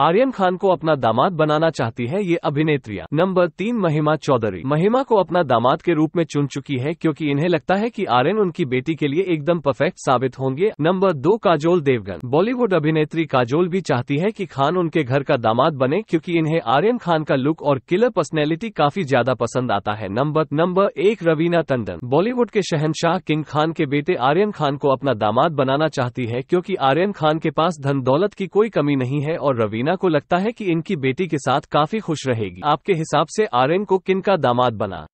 आर्यन खान को अपना दामाद बनाना चाहती है ये अभिनेत्रियां नंबर तीन महिमा चौधरी महिमा को अपना दामाद के रूप में चुन चुकी है क्योंकि इन्हें लगता है कि आर्यन उनकी बेटी के लिए एकदम परफेक्ट साबित होंगे नंबर दो काजोल देवगन बॉलीवुड अभिनेत्री काजोल भी चाहती है कि खान उनके घर का दामाद बने क्योंकि इन्हें आर्यन खान का लुक और किलर पर्सनैलिटी काफी ज्यादा पसंद आता है नंबर नंबर एक रवीना टंडन बॉलीवुड के शहनशाह किंग खान के बेटे आर्यन खान को अपना दामाद बनाना चाहती है क्योंकि आर्यन खान के पास धन दौलत की कोई कमी नहीं है और रवीना रीना को लगता है कि इनकी बेटी के साथ काफी खुश रहेगी आपके हिसाब से आर्यन को किन का दामाद बना